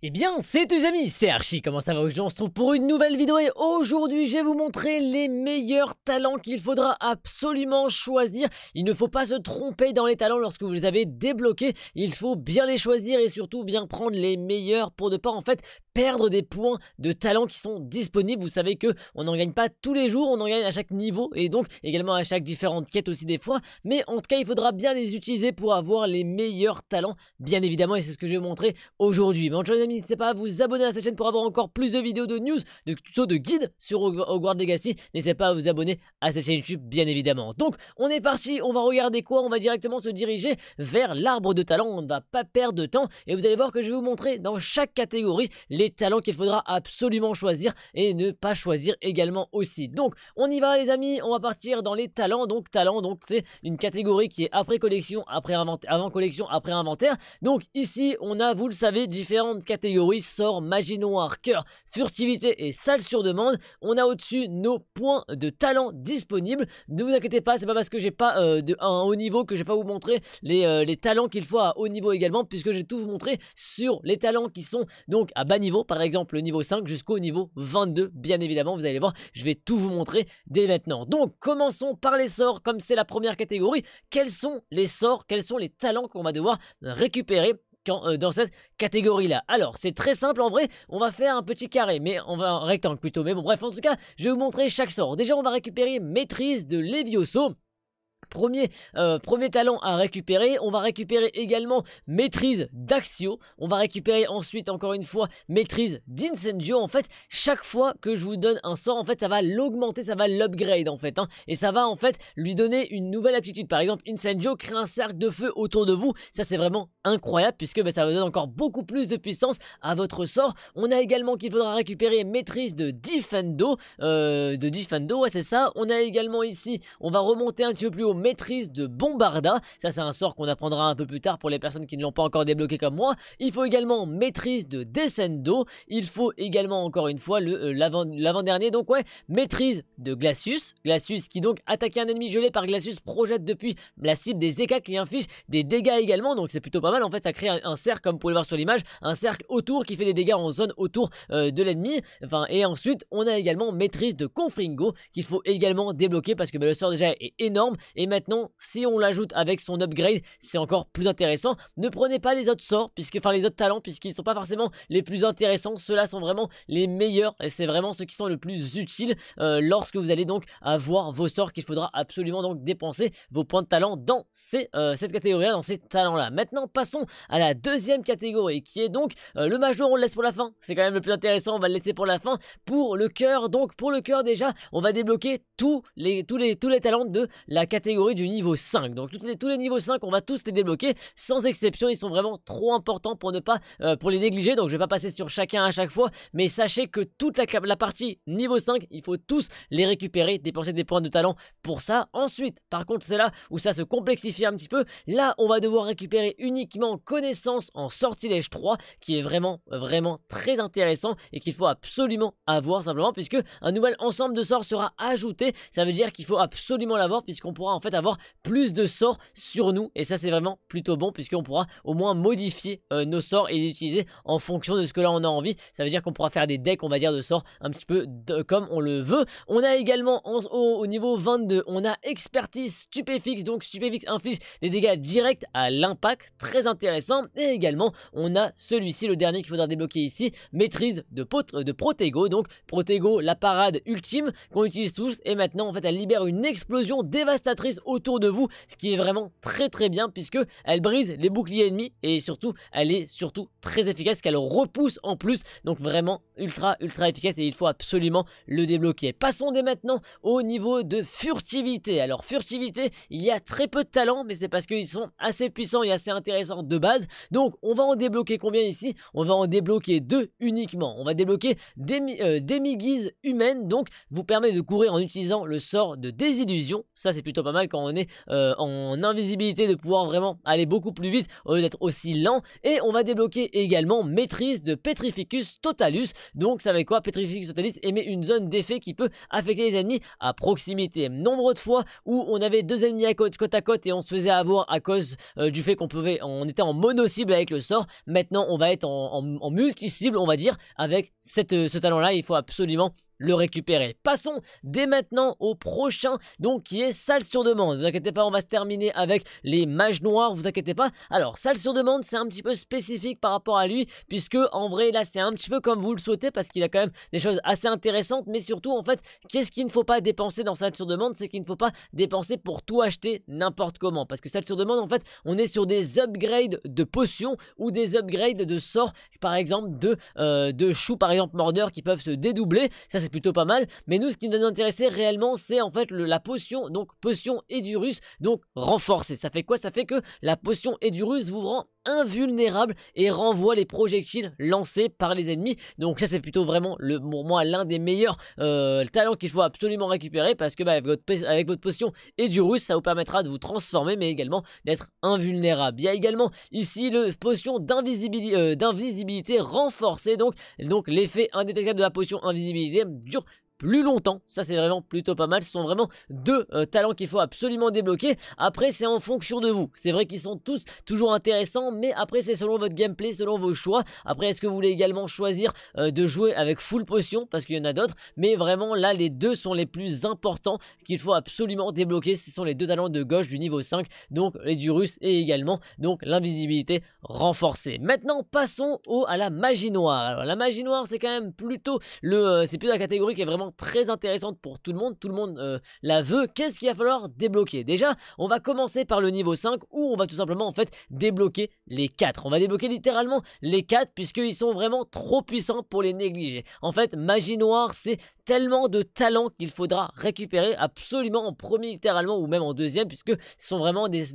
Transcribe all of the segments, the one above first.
Eh bien, c'est tous amis, c'est Archie, comment ça va Aujourd'hui on se trouve pour une nouvelle vidéo et aujourd'hui je vais vous montrer les meilleurs talents qu'il faudra absolument choisir. Il ne faut pas se tromper dans les talents lorsque vous les avez débloqués, il faut bien les choisir et surtout bien prendre les meilleurs pour ne pas en fait perdre des points de talent qui sont disponibles. Vous savez que on n'en gagne pas tous les jours, on en gagne à chaque niveau et donc également à chaque différente quête aussi des fois. Mais en tout cas, il faudra bien les utiliser pour avoir les meilleurs talents, bien évidemment, et c'est ce que je vais vous montrer aujourd'hui. Bonjour les amis, n'hésitez pas à vous abonner à cette chaîne pour avoir encore plus de vidéos de news, de tutos, de guides sur Hogwarts Legacy. N'hésitez pas à vous abonner à cette chaîne YouTube, bien évidemment. Donc, on est parti, on va regarder quoi On va directement se diriger vers l'arbre de talent. On ne va pas perdre de temps et vous allez voir que je vais vous montrer dans chaque catégorie les talents qu'il faudra absolument choisir et ne pas choisir également aussi. Donc on y va les amis, on va partir dans les talents. Donc talent donc c'est une catégorie qui est après collection, après inventaire, avant collection, après inventaire. Donc ici on a, vous le savez, différentes catégories, sort, magie noire, cœur, furtivité et salle sur demande. On a au-dessus nos points de talent disponibles. Ne vous inquiétez pas, c'est pas parce que j'ai pas euh, de, un haut niveau que je vais pas vous montrer les, euh, les talents qu'il faut à haut niveau également puisque j'ai tout vous montré sur les talents qui sont donc à bas niveau par exemple le niveau 5 jusqu'au niveau 22, bien évidemment, vous allez voir, je vais tout vous montrer dès maintenant. Donc commençons par les sorts, comme c'est la première catégorie, quels sont les sorts, quels sont les talents qu'on va devoir récupérer euh, dans cette catégorie-là. Alors, c'est très simple en vrai, on va faire un petit carré, mais on va un rectangle plutôt. Mais bon, bref, en tout cas, je vais vous montrer chaque sort. Déjà, on va récupérer maîtrise de Levioso. Euh, premier, talent à récupérer. On va récupérer également maîtrise d'Axio. On va récupérer ensuite, encore une fois, maîtrise d'Incendio. En fait, chaque fois que je vous donne un sort, en fait, ça va l'augmenter, ça va l'upgrade, en fait. Hein. et ça va, en fait, lui donner une nouvelle aptitude. Par exemple, Incendio crée un cercle de feu autour de vous. Ça, c'est vraiment incroyable puisque bah, ça va donner encore beaucoup plus de puissance à votre sort. On a également qu'il faudra récupérer maîtrise de Defendo. Euh, de Defendo, ouais, c'est ça. On a également ici, on va remonter un petit peu plus haut maîtrise de Bombarda. Ça, c'est un sort qu'on apprendra un peu plus tard pour les personnes qui ne l'ont pas encore débloqué comme moi. Il faut également maîtrise de Descendo. Il faut également, encore une fois, euh, l'avant-dernier. donc, ouais, maîtrise de Glacius. Glacius qui, donc, attaque un ennemi gelé par Glacius projette depuis la cible des EK qui inflige des dégâts également. Donc, c'est plutôt pas mal. En fait, ça crée un, cercle, comme vous pouvez le voir sur l'image, un cercle autour qui fait des dégâts en zone autour euh, de l'ennemi. Enfin, et ensuite, on a également maîtrise de Confringo qu'il faut également débloquer parce que bah, le sort déjà est énorme. Et maintenant, si on l'ajoute avec son upgrade, c'est encore plus intéressant. Ne prenez pas les autres sorts, puisque, enfin les autres talents, puisqu'ils ne sont pas forcément les plus intéressants. Ceux-là sont vraiment les meilleurs et c'est vraiment ceux qui sont le plus utiles euh, lorsque vous allez donc avoir vos sorts qu'il faudra absolument donc dépenser vos points de talent dans euh, cette catégorie-là, dans ces talents-là. Maintenant, passons à la deuxième catégorie qui est donc euh, le major. On le laisse pour la fin. C'est quand même le plus intéressant. On va le laisser pour la fin. Pour le cœur, donc pour le cœur déjà, on va débloquer tous les tous les tous les talents de la catégorie du niveau 5. Donc tous les, tous les niveaux 5, on va tous les débloquer sans exception. Ils sont vraiment trop importants pour ne pas euh, pour les négliger. Donc je vais pas passer sur chacun à chaque fois, mais sachez que toute la, la partie niveau 5, il faut tous les récupérer, dépenser des points de talent pour ça. Ensuite, par contre, c'est là où ça se complexifie un petit peu. Là, on va devoir récupérer uniquement connaissance en sortilège 3, qui est vraiment vraiment très intéressant et qu'il faut absolument avoir simplement puisque un nouvel ensemble de sorts sera ajouté. Ça veut dire qu'il faut absolument l'avoir puisqu'on pourra en fait avoir plus de sorts sur nous et ça c'est vraiment plutôt bon puisqu'on pourra au moins modifier euh, nos sorts et les utiliser en fonction de ce que là on a envie. Ça veut dire qu'on pourra faire des decks on va dire de sorts un petit peu comme on le veut. On a également au, niveau 22 on a expertise stupéfix donc stupéfix inflige des dégâts directs à l'impact très intéressant et également on a celui-ci le dernier qu'il faudra débloquer ici maîtrise de, de Protego donc Protego la parade ultime qu'on utilise tous et maintenant en fait elle libère une explosion dévastatrice autour de vous, ce qui est vraiment très très bien puisque elle brise les boucliers ennemis et surtout elle est surtout très efficace qu'elle repousse en plus, donc vraiment ultra ultra efficace et il faut absolument le débloquer. Passons dès maintenant au niveau de furtivité. Alors furtivité, il y a très peu de talents mais c'est parce qu'ils sont assez puissants et assez intéressants de base. Donc on va en débloquer combien ici On va en débloquer deux uniquement. On va débloquer euh, des, mi-guises humaines donc vous permet de courir en utilisant le sort de désillusion. Ça c'est plutôt pas mal quand on est euh, en invisibilité de pouvoir vraiment aller beaucoup plus vite au lieu d'être aussi lent. Et on va débloquer également maîtrise de Petrificus Totalus. Donc ça veut quoi Petrificus Totalus émet une zone d'effet qui peut affecter les ennemis à proximité. Nombre de fois où on avait deux ennemis à côte, à côte et on se faisait avoir à cause euh, du fait qu'on pouvait, on était en mono cible avec le sort. Maintenant on va être en, en multi cible, on va dire, avec cette, euh, ce talent là. Il faut absolument le récupérer. Passons dès maintenant au prochain, donc qui est salle sur demande. vous inquiétez pas, on va se terminer avec les mages noirs, vous inquiétez pas. Alors, salle sur demande, c'est un petit peu spécifique par rapport à lui, puisque en vrai, là, c'est un petit peu comme vous le souhaitez, parce qu'il a quand même des choses assez intéressantes, mais surtout, en fait, qu'est-ce qu'il ne faut pas dépenser dans salle sur demande C'est qu'il ne faut pas dépenser pour tout acheter n'importe comment, parce que salle sur demande, en fait, on est sur des upgrades de potions ou des upgrades de sorts, par exemple, de, euh, de choux, par exemple, mordeur, qui peuvent se dédoubler. Ça, c'est plutôt pas mal. Mais nous, ce qui nous intéressait réellement, c'est en fait le, la potion, donc potion et Edurus, donc renforcée. Ça fait quoi Ça fait que la potion Edurus vous rend invulnérable et renvoie les projectiles lancés par les ennemis. Donc ça c'est plutôt vraiment le, pour moi l'un des meilleurs euh, talents qu'il faut absolument récupérer parce que bah, avec, votre, avec votre potion et du russe ça vous permettra de vous transformer mais également d'être invulnérable. Il y a également ici le potion euh, d'invisibilité renforcée donc, donc l'effet indétectable de la potion invisibilité dure plus longtemps. Ça, c'est vraiment plutôt pas mal. Ce sont vraiment deux euh, talents qu'il faut absolument débloquer. Après, c'est en fonction de vous. C'est vrai qu'ils sont tous toujours intéressants, mais après, c'est selon votre gameplay, selon vos choix. Après, est-ce que vous voulez également choisir euh, de jouer avec full potion parce qu'il y en a d'autres, mais vraiment là, les deux sont les plus importants qu'il faut absolument débloquer. Ce sont les deux talents de gauche du niveau 5, donc les du russe et également donc l'invisibilité renforcée. Maintenant, passons au, à la magie noire. Alors, la magie noire, c'est quand même plutôt le, euh, c'est plutôt la catégorie qui est vraiment très intéressante pour tout le monde. Tout le monde euh, la veut. Qu'est-ce qu'il va falloir débloquer Déjà, on va commencer par le niveau 5 où on va tout simplement en fait débloquer les 4. On va débloquer littéralement les 4 puisqu'ils sont vraiment trop puissants pour les négliger. En fait, magie noire, c'est tellement de talents qu'il faudra récupérer absolument en premier littéralement ou même en deuxième puisque ce sont vraiment des,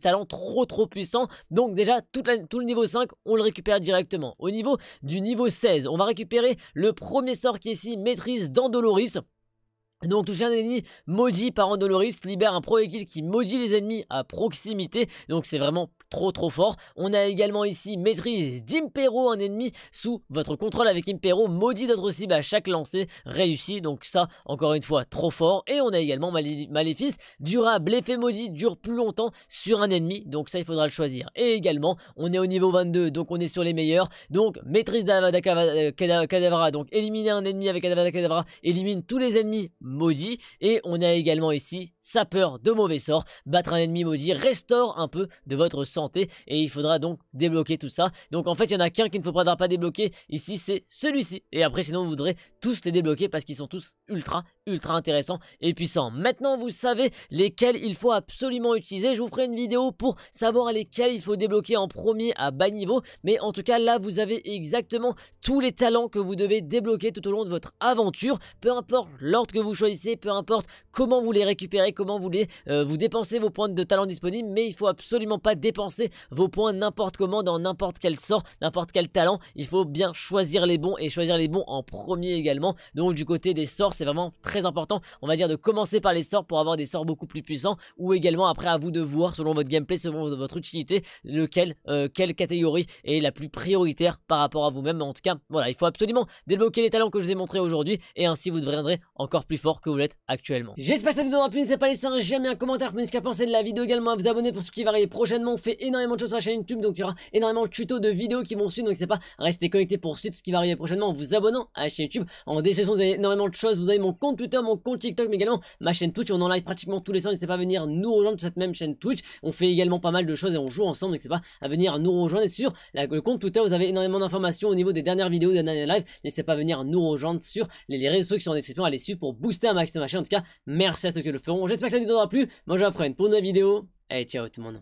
talents trop trop puissants. Donc déjà, tout le niveau 5, on le récupère directement. Au niveau du niveau 16, on va récupérer le premier sort qui est ici, maîtrise dans Doloris, Donc toucher un ennemi maudit par Doloris, libère un Proéquil qui maudit les ennemis à proximité. Donc c'est vraiment trop trop fort. On a également ici maîtrise d'Impero, un ennemi sous votre contrôle avec Impero, maudit d'autres cibles à chaque lancer réussi. Donc ça, encore une fois, trop fort. Et on a également Maléfice, durable, Effet maudit dure plus longtemps sur un ennemi. Donc ça, il faudra le choisir. Et également, on est au niveau 22, donc on est sur les meilleurs. Donc maîtrise d'Avada euh, donc éliminer un ennemi avec Avada Cadavra élimine tous les ennemis maudits. Et on a également ici sapeur de mauvais sort, battre un ennemi maudit, restaure un peu de votre sort et il faudra donc débloquer tout ça. Donc en fait, il y en a qu'un qui ne faudra pas débloquer ici, c'est celui-ci. Et après, sinon, vous voudrez tous les débloquer parce qu'ils sont tous ultra ultra intéressant et puissant. Maintenant, vous savez lesquels il faut absolument utiliser. Je vous ferai une vidéo pour savoir lesquels il faut débloquer en premier à bas niveau. Mais en tout cas, là, vous avez exactement tous les talents que vous devez débloquer tout au long de votre aventure. Peu importe l'ordre que vous choisissez, peu importe comment vous les récupérez, comment vous les euh, vous dépensez vos points de talent disponibles. Mais il faut absolument pas dépenser vos points n'importe comment, dans n'importe quel sort, n'importe quel talent. Il faut bien choisir les bons et choisir les bons en premier également. Donc du côté des sorts, c'est vraiment très important, on va dire, de commencer par les sorts pour avoir des sorts beaucoup plus puissants, ou également après à vous de voir, selon votre gameplay, selon votre utilité, lequel, euh, quelle catégorie est la plus prioritaire par rapport à vous-même. En tout cas, voilà, il faut absolument débloquer les talents que je vous ai montré aujourd'hui, et ainsi vous deviendrez encore plus fort que vous l'êtes actuellement. J'espère que cette vidéo aura plu, n'hésitez pas à laisser un j'aime et un commentaire pour ce qu'a pensé de la vidéo, également à vous abonner pour ce qui va arriver prochainement, on fait énormément de choses sur la chaîne YouTube, donc il y aura énormément de tutos de vidéos qui vont suivre, donc c'est pas rester connecté pour suivre ce qui va arriver prochainement en vous abonnant à la chaîne YouTube. En description, énormément de choses, vous avez mon compte mon compte TikTok, mais également ma chaîne Twitch. On en live pratiquement tous les soirs. N'hésitez pas à venir nous rejoindre sur cette même chaîne Twitch. On fait également pas mal de choses et on joue ensemble. N'hésitez pas à venir nous rejoindre. sur la, le compte Twitter, vous avez énormément d'informations au niveau des dernières vidéos, des derniers lives. N'hésitez pas à venir nous rejoindre sur les, réseaux qui sont en à les suivre pour booster un maximum ma chaîne. En tout cas, merci à ceux qui le feront. J'espère que ça vous aura plu. Moi, je vous apprends pour une nouvelle vidéo. Et ciao tout le monde.